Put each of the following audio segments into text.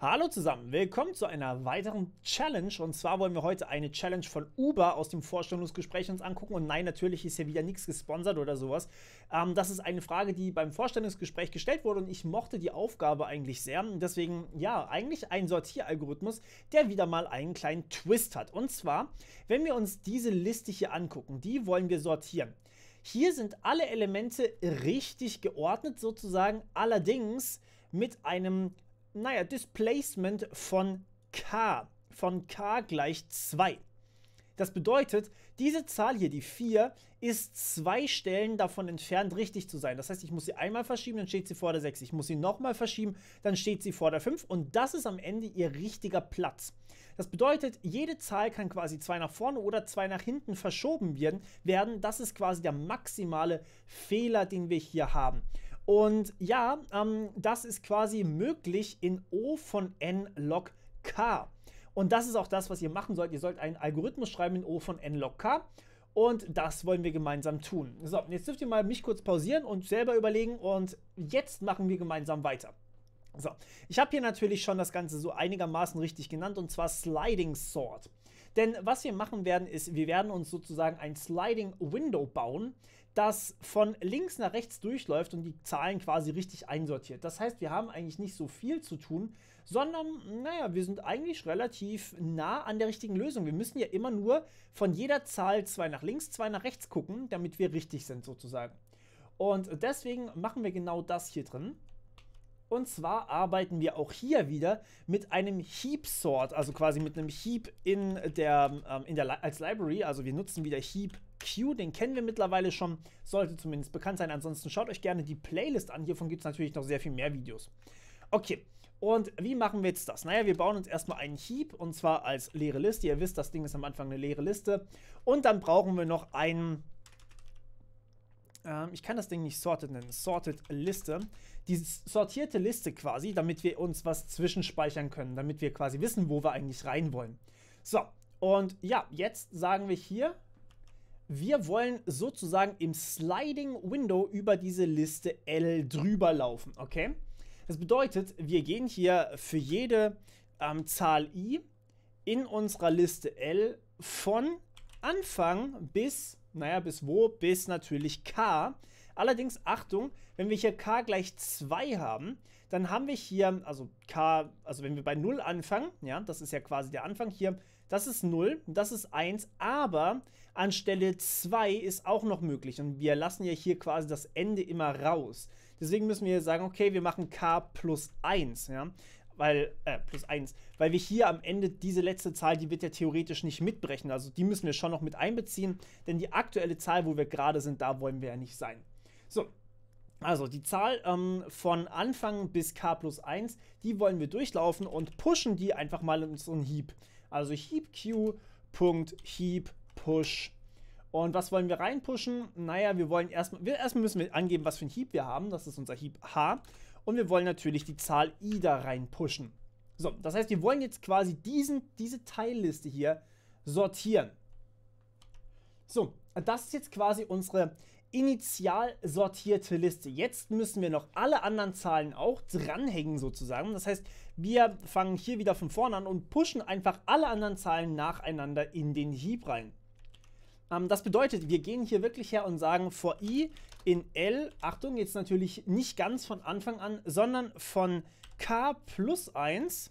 Hallo zusammen, willkommen zu einer weiteren Challenge und zwar wollen wir heute eine Challenge von Uber aus dem Vorstellungsgespräch uns angucken und nein, natürlich ist hier wieder nichts gesponsert oder sowas. Ähm, das ist eine Frage, die beim Vorstellungsgespräch gestellt wurde und ich mochte die Aufgabe eigentlich sehr. Deswegen, ja, eigentlich ein Sortieralgorithmus, der wieder mal einen kleinen Twist hat. Und zwar, wenn wir uns diese Liste hier angucken, die wollen wir sortieren. Hier sind alle Elemente richtig geordnet sozusagen, allerdings mit einem naja, Displacement von k, von k gleich 2. Das bedeutet, diese Zahl hier, die 4, ist zwei Stellen davon entfernt, richtig zu sein. Das heißt, ich muss sie einmal verschieben, dann steht sie vor der 6. Ich muss sie nochmal verschieben, dann steht sie vor der 5. Und das ist am Ende ihr richtiger Platz. Das bedeutet, jede Zahl kann quasi zwei nach vorne oder zwei nach hinten verschoben werden. Das ist quasi der maximale Fehler, den wir hier haben. Und ja, ähm, das ist quasi möglich in O von n log k. Und das ist auch das, was ihr machen sollt. Ihr sollt einen Algorithmus schreiben in O von n log k. Und das wollen wir gemeinsam tun. So, jetzt dürft ihr mal mich kurz pausieren und selber überlegen. Und jetzt machen wir gemeinsam weiter. So, ich habe hier natürlich schon das Ganze so einigermaßen richtig genannt und zwar Sliding Sort. Denn was wir machen werden, ist, wir werden uns sozusagen ein Sliding Window bauen, das von links nach rechts durchläuft und die Zahlen quasi richtig einsortiert. Das heißt, wir haben eigentlich nicht so viel zu tun, sondern, naja, wir sind eigentlich relativ nah an der richtigen Lösung. Wir müssen ja immer nur von jeder Zahl zwei nach links, zwei nach rechts gucken, damit wir richtig sind sozusagen. Und deswegen machen wir genau das hier drin. Und zwar arbeiten wir auch hier wieder mit einem Heap Sort, also quasi mit einem Heap in der, ähm, in der als Library. Also wir nutzen wieder Heap Q, den kennen wir mittlerweile schon, sollte zumindest bekannt sein. Ansonsten schaut euch gerne die Playlist an. Hiervon gibt es natürlich noch sehr viel mehr Videos. Okay, und wie machen wir jetzt das? Naja, wir bauen uns erstmal einen Heap und zwar als leere Liste. Ihr wisst, das Ding ist am Anfang eine leere Liste. Und dann brauchen wir noch einen ähm, ich kann das Ding nicht Sorted nennen, Sorted Liste, die sortierte Liste quasi, damit wir uns was zwischenspeichern können, damit wir quasi wissen, wo wir eigentlich rein wollen. So, und ja, jetzt sagen wir hier, wir wollen sozusagen im Sliding Window über diese Liste L drüber laufen, okay? Das bedeutet, wir gehen hier für jede ähm, Zahl i in unserer Liste L von Anfang bis naja, bis wo? Bis natürlich k. Allerdings Achtung, wenn wir hier k gleich 2 haben, dann haben wir hier, also k, also wenn wir bei 0 anfangen, ja, das ist ja quasi der Anfang hier, das ist 0, das ist 1, aber anstelle 2 ist auch noch möglich und wir lassen ja hier quasi das Ende immer raus. Deswegen müssen wir sagen, okay, wir machen k plus 1, ja weil, äh, plus eins, weil wir hier am Ende diese letzte Zahl, die wird ja theoretisch nicht mitbrechen. Also die müssen wir schon noch mit einbeziehen, denn die aktuelle Zahl, wo wir gerade sind, da wollen wir ja nicht sein. So, also die Zahl ähm, von Anfang bis k plus 1, die wollen wir durchlaufen und pushen die einfach mal in unseren Heap. Also Heap Q. Punkt, Heap, Push und was wollen wir reinpushen? Naja, wir wollen erstmal, wir, erstmal müssen wir angeben, was für einen Hieb wir haben. Das ist unser Hieb H. Und wir wollen natürlich die Zahl I da reinpushen. So, das heißt, wir wollen jetzt quasi diesen, diese Teilliste hier sortieren. So, das ist jetzt quasi unsere initial sortierte Liste. Jetzt müssen wir noch alle anderen Zahlen auch dranhängen sozusagen. Das heißt, wir fangen hier wieder von vorne an und pushen einfach alle anderen Zahlen nacheinander in den Hieb rein. Ähm, das bedeutet, wir gehen hier wirklich her und sagen, vor i in L, Achtung, jetzt natürlich nicht ganz von Anfang an, sondern von k plus 1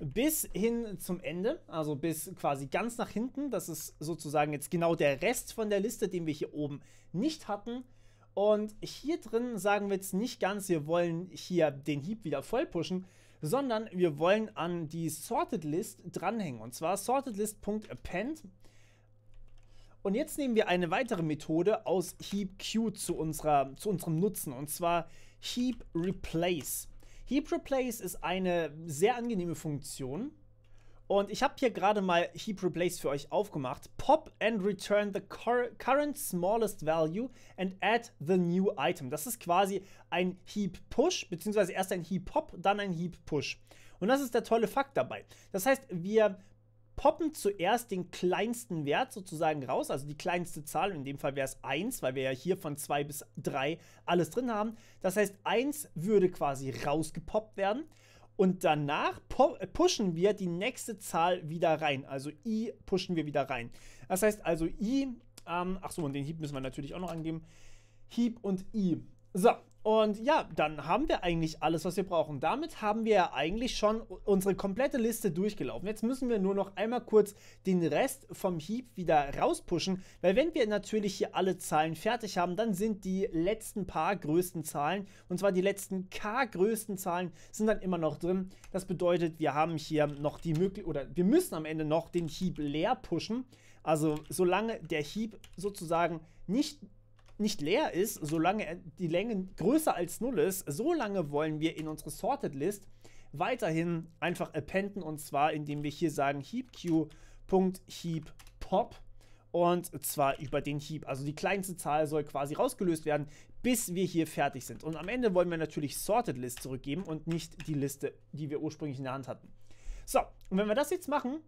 bis hin zum Ende, also bis quasi ganz nach hinten. Das ist sozusagen jetzt genau der Rest von der Liste, den wir hier oben nicht hatten. Und hier drin sagen wir jetzt nicht ganz, wir wollen hier den Heap wieder voll pushen, sondern wir wollen an die Sorted List dranhängen. Und zwar Sorted List.append, und jetzt nehmen wir eine weitere Methode aus Heap Q zu, unserer, zu unserem Nutzen, und zwar Heap Replace. Heap Replace ist eine sehr angenehme Funktion. Und ich habe hier gerade mal Heap Replace für euch aufgemacht. Pop and return the current smallest value and add the new item. Das ist quasi ein Heap Push, beziehungsweise erst ein Heap Pop, dann ein Heap Push. Und das ist der tolle Fakt dabei. Das heißt, wir poppen zuerst den kleinsten Wert sozusagen raus, also die kleinste Zahl, in dem Fall wäre es 1, weil wir ja hier von 2 bis 3 alles drin haben. Das heißt, 1 würde quasi rausgepoppt werden und danach äh, pushen wir die nächste Zahl wieder rein, also i pushen wir wieder rein. Das heißt also i, ähm, ach und den Hieb müssen wir natürlich auch noch angeben, Hieb und i. So, und ja, dann haben wir eigentlich alles, was wir brauchen. Damit haben wir ja eigentlich schon unsere komplette Liste durchgelaufen. Jetzt müssen wir nur noch einmal kurz den Rest vom Heap wieder rauspushen, weil wenn wir natürlich hier alle Zahlen fertig haben, dann sind die letzten paar größten Zahlen, und zwar die letzten k größten Zahlen, sind dann immer noch drin. Das bedeutet, wir haben hier noch die Möglichkeit, oder wir müssen am Ende noch den Heap leer pushen. Also solange der Heap sozusagen nicht nicht leer ist, solange die Länge größer als 0 ist, so lange wollen wir in unsere Sorted List weiterhin einfach appenden und zwar indem wir hier sagen heapq.heappop und zwar über den Heap. Also die kleinste Zahl soll quasi rausgelöst werden, bis wir hier fertig sind. Und am Ende wollen wir natürlich Sorted List zurückgeben und nicht die Liste, die wir ursprünglich in der Hand hatten. So, und wenn wir das jetzt machen,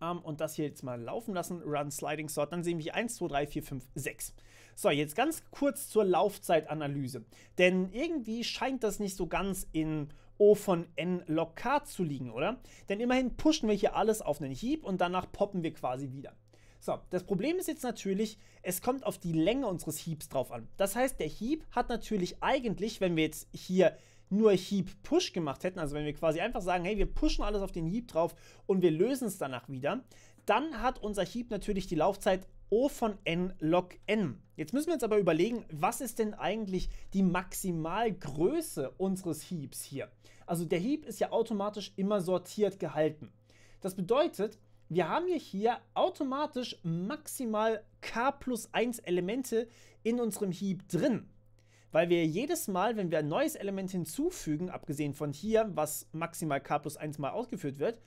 ähm, und das hier jetzt mal laufen lassen. Run Sliding Sort, dann sehen wir hier 1, 2, 3, 4, 5, 6. So, jetzt ganz kurz zur Laufzeitanalyse. Denn irgendwie scheint das nicht so ganz in O von N log K zu liegen, oder? Denn immerhin pushen wir hier alles auf einen Hieb und danach poppen wir quasi wieder. So, das Problem ist jetzt natürlich, es kommt auf die Länge unseres Hiebs drauf an. Das heißt, der Hieb hat natürlich eigentlich, wenn wir jetzt hier nur Heap Push gemacht hätten, also wenn wir quasi einfach sagen, hey, wir pushen alles auf den Heap drauf und wir lösen es danach wieder, dann hat unser Heap natürlich die Laufzeit O von n log n. Jetzt müssen wir uns aber überlegen, was ist denn eigentlich die Maximalgröße unseres Heaps hier? Also der Heap ist ja automatisch immer sortiert gehalten. Das bedeutet, wir haben hier, hier automatisch maximal k plus 1 Elemente in unserem Heap drin weil wir jedes Mal, wenn wir ein neues Element hinzufügen, abgesehen von hier, was maximal k plus 1 mal ausgeführt wird,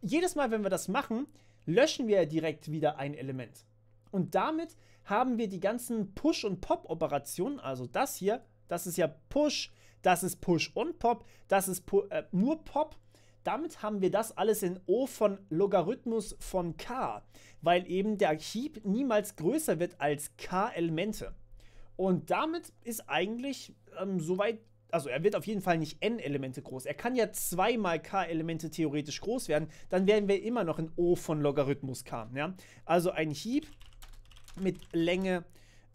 jedes Mal, wenn wir das machen, löschen wir direkt wieder ein Element. Und damit haben wir die ganzen Push- und Pop-Operationen, also das hier, das ist ja Push, das ist Push und Pop, das ist Pu äh, nur Pop. Damit haben wir das alles in O von Logarithmus von k, weil eben der Heap niemals größer wird als k Elemente. Und damit ist eigentlich ähm, soweit also er wird auf jeden Fall nicht n-Elemente groß. Er kann ja zweimal k-Elemente theoretisch groß werden. Dann werden wir immer noch in O von Logarithmus k. Ja? Also ein Hieb mit Länge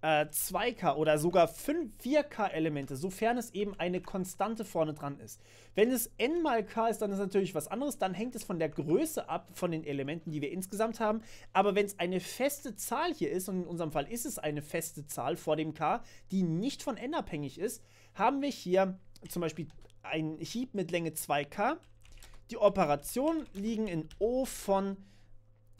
äh, 2K oder sogar 5, 4K-Elemente, sofern es eben eine Konstante vorne dran ist. Wenn es n mal k ist, dann ist natürlich was anderes, dann hängt es von der Größe ab, von den Elementen, die wir insgesamt haben. Aber wenn es eine feste Zahl hier ist, und in unserem Fall ist es eine feste Zahl vor dem k, die nicht von n abhängig ist, haben wir hier zum Beispiel einen Heap mit Länge 2K. Die Operationen liegen in O von,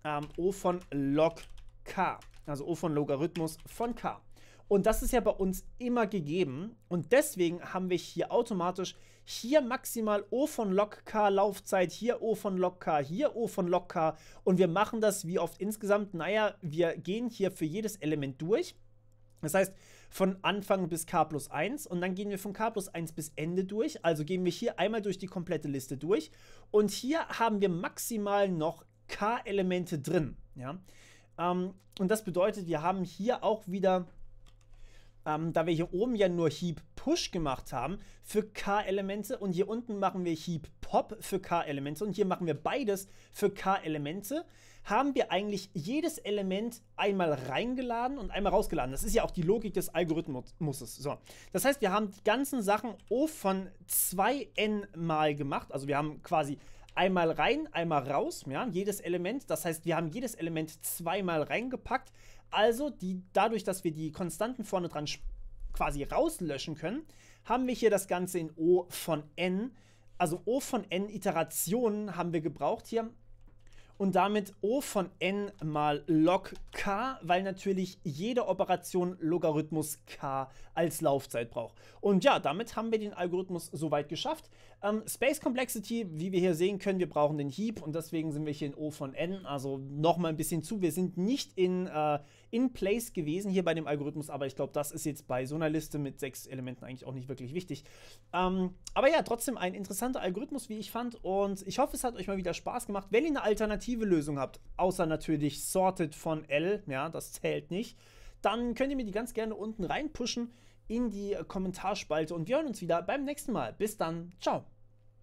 ähm, o von log k also O von Logarithmus von K. Und das ist ja bei uns immer gegeben und deswegen haben wir hier automatisch hier maximal O von log K Laufzeit, hier O von log K, hier O von log K und wir machen das wie oft insgesamt, naja, wir gehen hier für jedes Element durch. Das heißt, von Anfang bis k plus 1 und dann gehen wir von k plus 1 bis Ende durch. Also gehen wir hier einmal durch die komplette Liste durch und hier haben wir maximal noch k Elemente drin. Ja? Ähm, und das bedeutet, wir haben hier auch wieder, ähm, da wir hier oben ja nur Heap Push gemacht haben für K-Elemente und hier unten machen wir Heap Pop für K-Elemente und hier machen wir beides für K-Elemente, haben wir eigentlich jedes Element einmal reingeladen und einmal rausgeladen. Das ist ja auch die Logik des Algorithmuses. So. Das heißt, wir haben die ganzen Sachen O von 2n mal gemacht. Also wir haben quasi einmal rein, einmal raus, ja, jedes Element. Das heißt, wir haben jedes Element zweimal reingepackt. Also, die, dadurch, dass wir die Konstanten vorne dran quasi rauslöschen können, haben wir hier das Ganze in O von n. Also O von n Iterationen haben wir gebraucht hier und damit O von n mal log k, weil natürlich jede Operation Logarithmus k als Laufzeit braucht. Und ja, damit haben wir den Algorithmus soweit geschafft. Ähm, Space Complexity, wie wir hier sehen können, wir brauchen den Heap und deswegen sind wir hier in O von n, also nochmal ein bisschen zu. Wir sind nicht in, äh, in place gewesen hier bei dem Algorithmus, aber ich glaube, das ist jetzt bei so einer Liste mit sechs Elementen eigentlich auch nicht wirklich wichtig. Ähm, aber ja, trotzdem ein interessanter Algorithmus, wie ich fand und ich hoffe, es hat euch mal wieder Spaß gemacht. Wenn ihr eine Alternative alternative Lösung habt, außer natürlich Sorted von L, ja, das zählt nicht, dann könnt ihr mir die ganz gerne unten reinpushen in die äh, Kommentarspalte und wir hören uns wieder beim nächsten Mal. Bis dann, ciao.